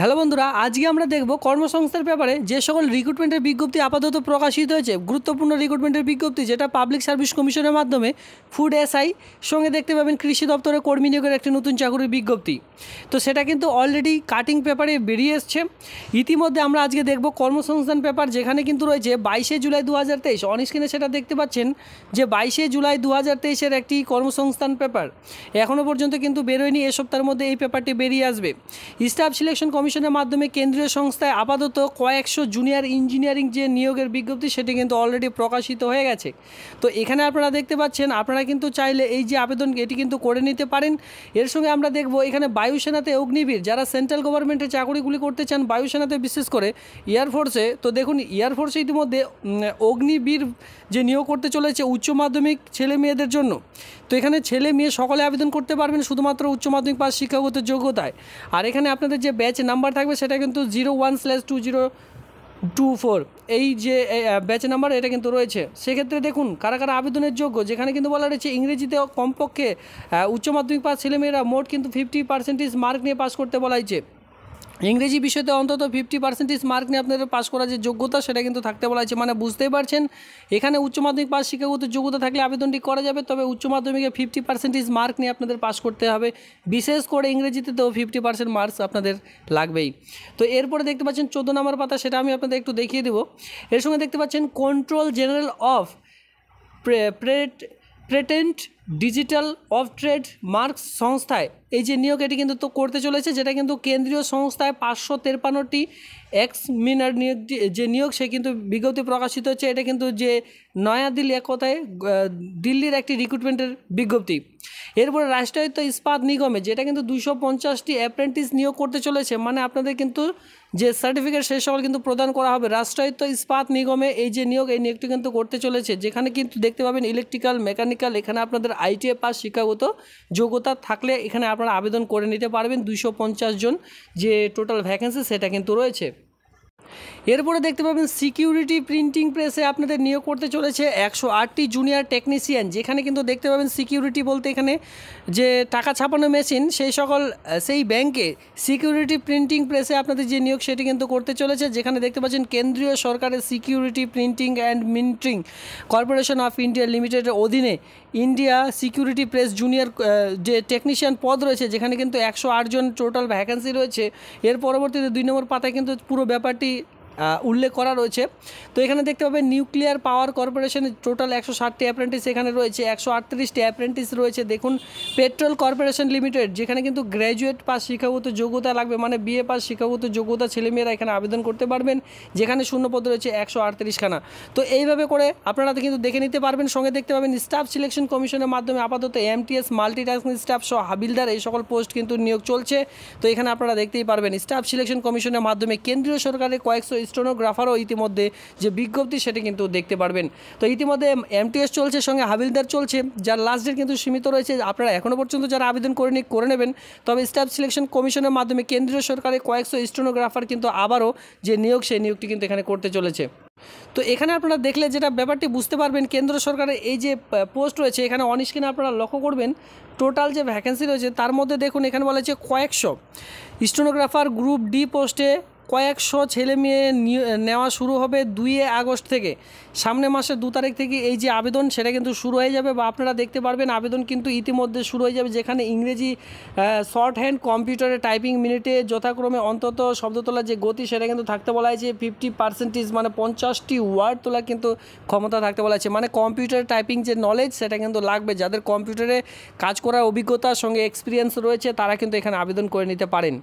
hello বন্ধুরা আজকে আমরা দেখব কর্মসংস্থার ব্যাপারে যে সকল রিক্রুটমেন্টের বিজ্ঞপ্তি আপাতত প্রকাশিত হয়েছে গুরুত্বপূর্ণ রিক্রুটমেন্টের বিজ্ঞপ্তি যেটা পাবলিক সার্ভিস কমিশনের মাধ্যমে ফুড এসআই সঙ্গে দেখতে পাবেন কৃষি দপ্তরে কর্মী নিয়োগের একটি নতুন চাকরির বিজ্ঞপ্তি তো সেটা কিন্তু অলরেডি কাটিং পেপারে বেরিয়ে এসছে ইতিমধ্যে আমরা আজকে দেখব কর্মসংস্থান পেপার যেখানে কিন্তু রয়েছে বাইশে জুলাই দু হাজার তেইশ অনস্ক্রিনে সেটা দেখতে পাচ্ছেন যে বাইশে জুলাই দু হাজার তেইশের একটি কর্মসংস্থান পেপার এখনও পর্যন্ত কিন্তু বেরোয়নি এ সপ্তাহের মধ্যে এই পেপারটি বেরিয়ে আসবে স্টাফ সিলেকশন কমিশনের মাধ্যমে কেন্দ্রীয় সংস্থায় আপাতত কয়েকশো জুনিয়র ইঞ্জিনিয়ারিং যে নিয়োগের বিজ্ঞপ্তি সেটি কিন্তু অলরেডি প্রকাশিত হয়ে গেছে তো এখানে আপনারা দেখতে পাচ্ছেন আপনারা কিন্তু চাইলে এই যে আবেদন এটি কিন্তু করে নিতে পারেন এর সঙ্গে আমরা দেখব এখানে বায়ুসেনাতে অগ্নিবীর যারা সেন্ট্রাল গভর্নমেন্টে চাকরিগুলি করতে চান বায়ুসেনাতে বিশেষ করে এয়ারফোর্সে তো দেখুন এয়ারফোর্সে ইতিমধ্যে অগ্নিবীর যে নিয়োগ করতে চলেছে উচ্চ মাধ্যমিক ছেলে মেয়েদের জন্য তো এখানে ছেলে মেয়ে সকলে আবেদন করতে পারবেন শুধুমাত্র উচ্চ মাধ্যমিক পাশ শিক্ষাগত যোগ্যতায় আর এখানে আপনাদের যে ব্যাচ নাম্বার থাকবে সেটা কিন্তু zero one slash two zero two four এই যে ব্যাচ নাম্বার এটা কিন্তু রয়েছে সেক্ষেত্রে দেখুন কারা কারা আবেদনের যোগ্য যেখানে কিন্তু বলা রয়েছে ইংরেজিতে কমপক্ষে উচ্চ মাধ্যমিক পাস ছেলেমেয়েরা মোট কিন্তু ফিফটি পার্সেন্টেজ মার্ক নিয়ে পাস করতে বলা হয়েছে ইংরেজি বিষয়তে অন্তত ফিফটি পার্সেন্টেজ মার্ক নিয়ে আপনাদের পাস করার যে যোগ্যতা সেটা কিন্তু থাকতে বলা হয়েছে মানে বুঝতেই পারছেন এখানে উচ্চ মাধ্যমিক পাস শিক্ষাগত যোগ্যতা থাকলে আবেদনটি করা যাবে তবে উচ্চ মাধ্যমিকে ফিফটি পার্সেন্টেজ মার্ক নিয়ে আপনাদের পাস করতে হবে বিশেষ করে ইংরেজিতে তো ফিফটি পার্সেন্ট মার্কস আপনাদের লাগবেই তো এরপরে দেখতে পাচ্ছেন চোদ্দো নম্বর পাতা সেটা আমি আপনাদের একটু দেখিয়ে দেবো এর সঙ্গে দেখতে পাচ্ছেন কন্ট্রোল জেনারেল অফ প্রেট patents digital of trade marks সংস্থায় এই যে নিয়োগ এটি কিন্তু তো করতে চলেছে যেটা কিন্তু কেন্দ্রীয় সংস্থায় পাঁচশো তেপান্নটি এক্স মিনার নিয়োগ যে নিয়োগ সে কিন্তু বিজ্ঞপ্তি প্রকাশিত হচ্ছে এটা কিন্তু যে নয়াদিল্লি এক কথায় দিল্লির একটি রিক্রুটমেন্টের বিজ্ঞপ্তি এরপরে রাষ্ট্রায়ত্ত ইস্পাত নিগমে যেটা কিন্তু দুশো পঞ্চাশটি অ্যাপ্রেন্টিস নিয়োগ করতে চলেছে মানে আপনাদের কিন্তু যে সার্টিফিকেট সেই সকল কিন্তু প্রদান করা হবে রাষ্ট্রায়ত্ত ইস্পাত নিগমে এই যে নিয়োগ এই নিয়োগটি কিন্তু করতে চলেছে যেখানে কিন্তু দেখতে পাবেন ইলেকট্রিক্যাল মেকানিক্যাল এখানে আপনাদের আইটিএ পাস শিক্ষাগত যোগ্যতা থাকলে এখানে আপনার আপনারা আবেদন করে নিতে পারবেন দুশো জন যে টোটাল ভ্যাকেন্সি সেটা কিন্তু রয়েছে এরপরে দেখতে পাবেন সিকিউরিটি প্রিন্টিং প্রেসে আপনাদের নিয়োগ করতে চলেছে একশো আটটি জুনিয়র টেকনিশিয়ান যেখানে কিন্তু দেখতে পাবেন সিকিউরিটি বলতে এখানে যে টাকা ছাপানো মেশিন সেই সকল সেই ব্যাংকে সিকিউরিটি প্রিন্টিং প্রেসে আপনাদের যে নিয়োগ সেটি কিন্তু করতে চলেছে যেখানে দেখতে পাচ্ছেন কেন্দ্রীয় সরকারের security printing and minting corporation of India লিমিটেডের অধীনে ইন্ডিয়া সিকিউরিটি প্রেস জুনিয়র যে টেকনিশিয়ান পদ রয়েছে যেখানে কিন্তু একশো আটজন টোটাল ভ্যাকেন্সি রয়েছে এর পরবর্তীতে দুই নম্বর পাতায় কিন্তু পুরো ব্যাপারটি উল্লেখ করা রয়েছে তো এখানে দেখতে পাবে নিউক্লিয়ার পাওয়ার কর্পোরেশনের টোটাল একশো ষাটটি অ্যাপ্রেন্টিস এখানে রয়েছে একশো আটত্রিশটি অ্যাপ্রেন্টিস রয়েছে দেখুন পেট্রোল কর্পোরেশন লিমিটেড যেখানে কিন্তু গ্র্যাজুয়েট পাস শিক্ষাগত যোগ্যতা লাগবে মানে বিএ পাস শিক্ষাগত যোগ্যতা ছেলেমেয়েরা এখানে আবেদন করতে পারবেন যেখানে শূন্যপদ রয়েছে একশো আটত্রিশখানা তো এইভাবে করে আপনারা কিন্তু দেখে নিতে পারবেন সঙ্গে দেখতে পাবেন স্টাফ সিলেকশন কমিশনের মাধ্যমে আপাতত এমটিএস মাল্টিটাস্কিং স্টাফ সহ হাবিলদার এই সকল পোস্ট কিন্তু নিয়োগ চলছে তো এখানে আপনারা দেখতেই পারবেন স্টাফ সিলেকশন কমিশনের মাধ্যমে কেন্দ্রীয় সরকারের কয়েকশো স্টোনোগ্রাফারও ইতিমধ্যে যে বিজ্ঞপ্তি সেটি কিন্তু দেখতে পারবেন তো ইতিমধ্যে এমটিএস চলছে সঙ্গে হাবিলদার চলছে যার লাস্ট ডেট কিন্তু সীমিত রয়েছে আপনারা এখনও পর্যন্ত যারা আবেদন করে করে নেবেন তবে স্টাফ সিলেকশন কমিশনের মাধ্যমে কেন্দ্রীয় সরকারের কয়েকশো স্টোনোগ্রাফার কিন্তু আবারও যে নিয়োগ সেই নিয়োগটি কিন্তু এখানে করতে চলেছে তো এখানে আপনারা দেখলে যেটা ব্যাপারটি বুঝতে পারবেন কেন্দ্র সরকারের এই যে পোস্ট রয়েছে এখানে অনিষ্কিনে আপনারা লক্ষ্য করবেন টোটাল যে ভ্যাকেন্সি রয়েছে তার মধ্যে দেখুন এখানে বলা হয়েছে কয়েকশো স্টোনোগ্রাফার গ্রুপ ডি পোস্টে কয়েকশো ছেলে মেয়ে নেওয়া শুরু হবে দুইয়ে আগস্ট থেকে সামনে মাসের দু তারিখ থেকে এই যে আবেদন সেটা কিন্তু শুরু হয়ে যাবে বা আপনারা দেখতে পারবেন আবেদন কিন্তু ইতিমধ্যে শুরু হয়ে যাবে যেখানে ইংরেজি শর্ট হ্যান্ড কম্পিউটারে টাইপিং মিনিটে যথাক্রমে অন্তত শব্দ তোলার যে গতি সেটা কিন্তু থাকতে বলা হয়েছে ফিফটি পার্সেন্টেজ মানে পঞ্চাশটি ওয়ার্ড তোলার কিন্তু ক্ষমতা থাকতে বলা হয়েছে মানে কম্পিউটার টাইপিং যে নলেজ সেটা কিন্তু লাগবে যাদের কম্পিউটারে কাজ করার অভিজ্ঞতার সঙ্গে এক্সপিরিয়েন্স রয়েছে তারা কিন্তু এখানে আবেদন করে নিতে পারেন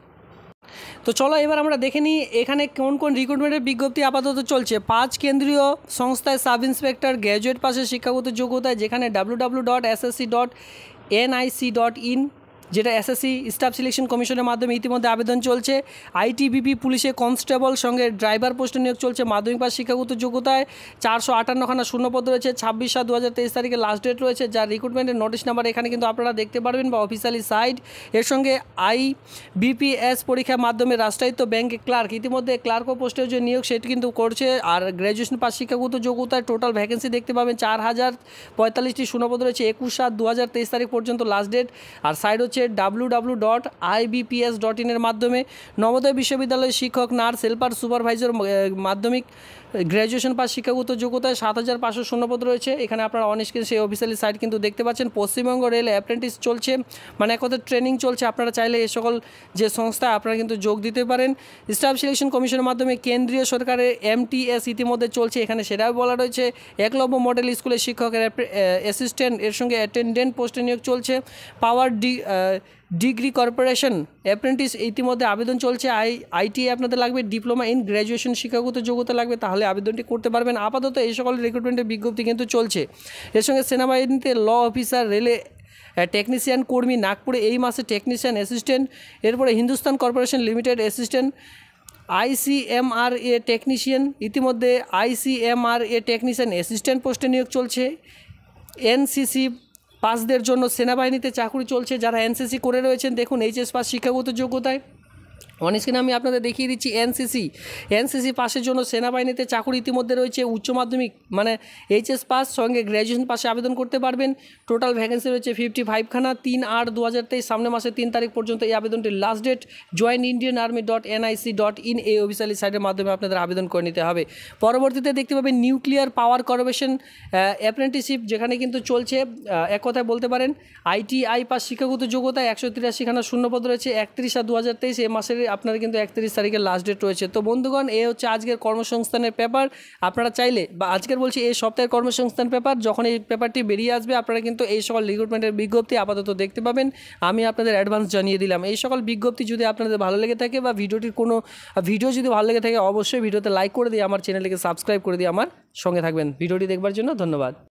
তো চলো এবার আমরা দেখে নিই এখানে কোন কোন রিক্রুটমেন্টের বিজ্ঞপ্তি আপাতত চলছে পাঁচ কেন্দ্রীয় সংস্থায় সাব ইন্সপেক্টর গ্র্যাজুয়েট পাশে শিক্ষাগত যোগ্যতায় যেখানে W dot SSC dot NIC dot in যেটা এসএসসি স্টাফ সিলেকশন কমিশনের মাধ্যমে ইতিমধ্যে আবেদন চলছে আইটিবিপি পুলিশে কনস্টেবল সঙ্গে ড্রাইভার পোস্টে নিয়োগ চলছে মাধ্যমিক পাশ শিক্ষাগত যোগ্যতায় চারশো আটান্নখানা শূন্যপদ রয়েছে ছাব্বিশ সাত দু হাজার তেইশ তারিখে লাস্ট ডেট রয়েছে যার রিক্রুটমেন্টের নোটিশ নাম্বার এখানে কিন্তু আপনারা দেখতে পারবেন বা অফিসিয়ালি সাইট এর সঙ্গে আই বিপিএস পরীক্ষার মাধ্যমে রাষ্ট্রায়ত্ত ব্যাংকে ক্লার্ক ইতিমধ্যে ক্লার্কও পোস্টের যে নিয়োগ সেটি কিন্তু করছে আর গ্র্যাজুয়েশন পাশ শিক্ষাগত যোগ্যতায় টোটাল ভ্যাকেন্সি দেখতে পাবেন চার হাজার পঁয়তাল্লিশটি শূন্যপদ রয়েছে একুশ সাত দু হাজার তেইশ তারিখ পর্যন্ত লাস্ট ডেট আর সাইড হচ্ছে হচ্ছে W W dot IBPS dot ইনের মাধ্যমে নবোদয় বিশ্ববিদ্যালয়ের শিক্ষক নার্স হেল্পার সুপারভাইজার মাধ্যমিক গ্র্যাজুয়েশন পাস শিক্ষাগত যোগ্যতায় সাত হাজার পাঁচশো শূন্যপদ রয়েছে এখানে আপনারা অনেকে সেই অফিসিয়ালি সাইট কিন্তু দেখতে পাচ্ছেন পশ্চিমবঙ্গ রেল অ্যাপ্রেন্টিস চলছে মানে এক কথা ট্রেনিং চলছে আপনারা চাইলে এ সকল যে সংস্থা আপনারা কিন্তু যোগ দিতে পারেন স্টাফ সিলেকশন কমিশনের মাধ্যমে কেন্দ্রীয় সরকারের এমটিএস ইতিমধ্যে চলছে এখানে সেটাও বলা রয়েছে একলব্য মডেল স্কুলের শিক্ষকের অ্যাসিস্ট্যান্ট এর সঙ্গে অ্যাটেন্ডেন্ট পোস্টে নিয়োগ চলছে power D degree corporation apprentice ইতিমধ্যে আবেদন চলছে আই আইটি আপনাদের লাগবে ডিপ্লোমা ইন গ্র্যাজুয়েশন শিক্ষাগত যোগ্যতা লাগবে তাহলে আবেদনটি করতে পারবেন আপাতত এই সকল রিক্রুটমেন্টের বিজ্ঞপ্তি কিন্তু চলছে এর সঙ্গে সেনাবাহিনীতে ল অফিসার রেলে টেকনিশিয়ান কর্মী নাগপুরে এই মাসে টেকনিশিয়ান অ্যাসিস্ট্যান্ট এরপরে Hindustan corporation limited assistant ICMR এ টেকনিশিয়ান ইতিমধ্যে আইসিএমআর এ টেকনিশিয়ান অ্যাসিস্ট্যান্ট পোস্টে নিয়োগ চলছে এনসিসি পাসদের জন্য সেনাবাহিনীতে চাকরি চলছে যারা এনসিসি করে রয়েছেন দেখুন এইচএস পাস শিক্ষাগত যোগ্যতায় অন স্ক্রিনে আমি আপনাদের দেখিয়ে দিচ্ছি এনসিসি এনসিসি পাশের জন্য সেনাবাহিনীতে চাকরি ইতিমধ্যে রয়েছে উচ্চ মাধ্যমিক মানে এইচএস পাস সঙ্গে গ্র্যাজুয়েশন পাশে আবেদন করতে পারবেন টোটাল ভ্যাকেন্সি রয়েছে ফিফটি ফাইভখানা তিন আট দু হাজার তেইশ সামনে মাসের তিন তারিখ পর্যন্ত এই আবেদনটির last date join Indian army dot NIC dot in এই অফিসিয়ালি সাইটের মাধ্যমে আপনাদের আবেদন করে নিতে হবে পরবর্তীতে দেখতে পাবেন নিউক্লিয়ার পাওয়ার কর্পোরেশন অ্যাপ্রেন্টিসশিপ যেখানে কিন্তু চলছে এক কথায় বলতে পারেন আইটিআই পাস শিক্ষাগত যোগ্যতা একশো তিরাশিখানা শূন্যপদ রয়েছে একত্রিশ আর দু হাজার তেইশ এ মাসের আপনার কিন্তু একত্রিশ তারিখের লাস্ট ডেট রয়েছে তো বন্ধুগণ এ হচ্ছে আজকের কর্মসংস্থানের পেপার আপনারা চাইলে বা আজকের বলছি এই সপ্তাহের কর্মসংস্থান পেপার যখন এই পেপারটি বেরিয়ে আসবে আপনারা কিন্তু এই সকল রিক্রুটমেন্টের বিজ্ঞপ্তি আপাতত দেখতে পাবেন আমি আপনাদের অ্যাডভান্স জানিয়ে দিলাম এই সকল বিজ্ঞপ্তি যদি আপনাদের ভালো লেগে থাকে বা ভিডিওটির কোনো ভিডিও যদি ভালো লেগে থাকে অবশ্যই ভিডিওতে লাইক করে দিয়ে আমার চ্যানেলকে সাবস্ক্রাইব করে দিয়ে আমার সঙ্গে থাকবেন ভিডিওটি দেখবার জন্য ধন্যবাদ